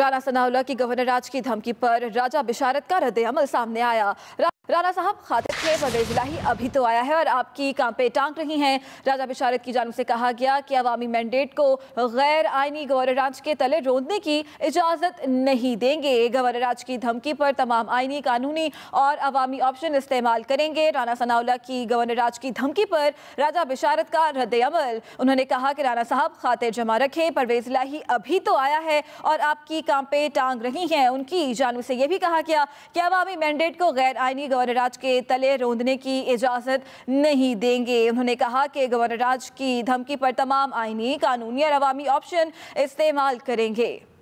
राना सनाउल्ला की गवर्नर राज की धमकी पर राजा बिशारत का रद्द अमल सामने आया राणा साहब थे में परवेज लाही अभी तो आया है और आपकी कांपे टांग रही हैं राजा बिशारत की जानव से कहा गया कि अवामी मैंडेट को गैर आइनी गवर्नर राज के तले रोंदने की इजाज़त नहीं देंगे गवर्नर राज की धमकी पर तमाम आइनी कानूनी और अवामी ऑप्शन इस्तेमाल करेंगे राना सनाउला की गवर्नर राज की धमकी पर राजा बिशारत का रद्द अमल उन्होंने कहा कि राना साहब खातिर जमा रखें परवेज ही अभी तो आया है और आपकी कांपे टांग रही हैं उनकी जानव से यह भी कहा गया कि अवामी मैंडेट को गैर आइनी गवर्नर राज के तले रोंदने की इजाज़त नहीं देंगे उन्होंने कहा कि गवर्नर राज की धमकी पर तमाम आईनी कानूनी और अवामी ऑप्शन इस्तेमाल करेंगे